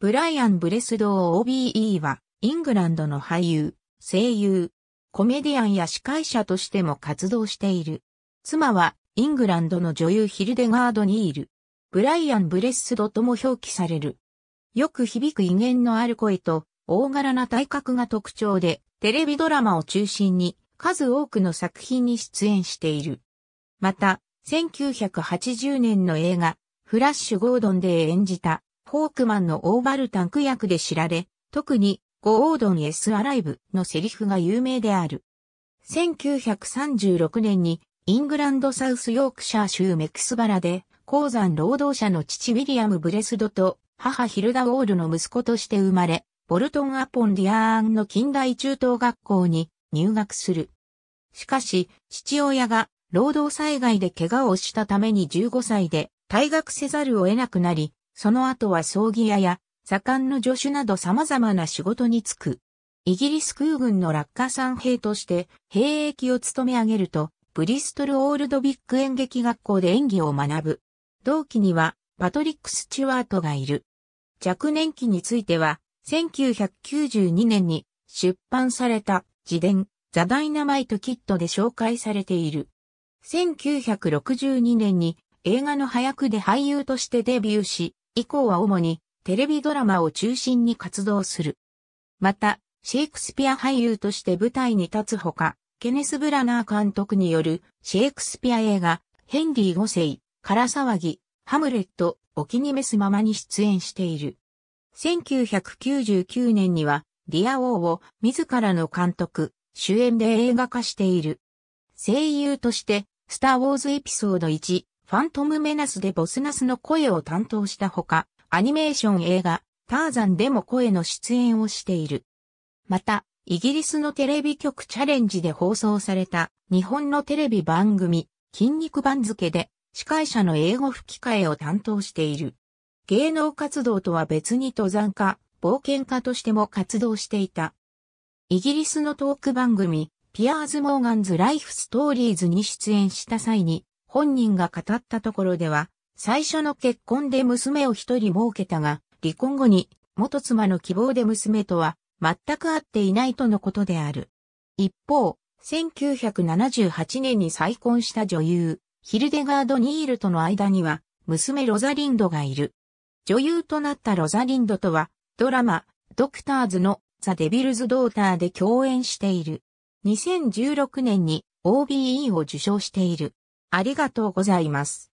ブライアン・ブレスドー OBE は、イングランドの俳優、声優、コメディアンや司会者としても活動している。妻は、イングランドの女優ヒルデガード・にいる。ブライアン・ブレスドとも表記される。よく響く威厳のある声と、大柄な体格が特徴で、テレビドラマを中心に、数多くの作品に出演している。また、1980年の映画、フラッシュ・ゴードンで演じた、ホークマンのオーバルタンク役で知られ、特に、ゴードンエス・アライブのセリフが有名である。1936年に、イングランドサウスヨークシャー州メクスバラで、鉱山労働者の父ウィリアム・ブレスドと、母ヒルダ・ウォールの息子として生まれ、ボルトン・アポン・ディアーンの近代中等学校に入学する。しかし、父親が労働災害で怪我をしたために15歳で退学せざるを得なくなり、その後は葬儀屋や、左官の助手など様々な仕事に就く。イギリス空軍の落下産兵として兵役を務め上げると、ブリストル・オールドビッグ演劇学校で演技を学ぶ。同期には、パトリック・スチュワートがいる。若年期については、1992年に出版された自伝、ザ・ダイナマイト・キットで紹介されている。1962年に映画の早くで俳優としてデビューし、以降は主にテレビドラマを中心に活動する。また、シェイクスピア俳優として舞台に立つほか、ケネス・ブラナー監督によるシェイクスピア映画、ヘンリー五世、から騒ぎ、ハムレット、お気に召すままに出演している。1999年には、ディア王を自らの監督、主演で映画化している。声優として、スター・ウォーズエピソード1、ファントムメナスでボスナスの声を担当したほか、アニメーション映画、ターザンでも声の出演をしている。また、イギリスのテレビ局チャレンジで放送された日本のテレビ番組、筋肉番付で司会者の英語吹き替えを担当している。芸能活動とは別に登山家、冒険家としても活動していた。イギリスのトーク番組、ピアーズ・モーガンズ・ライフ・ストーリーズに出演した際に、本人が語ったところでは、最初の結婚で娘を一人設けたが、離婚後に元妻の希望で娘とは全く会っていないとのことである。一方、1978年に再婚した女優、ヒルデガード・ニールとの間には、娘ロザリンドがいる。女優となったロザリンドとは、ドラマ、ドクターズのザ・デビルズ・ドーターで共演している。2016年に OBE を受賞している。ありがとうございます。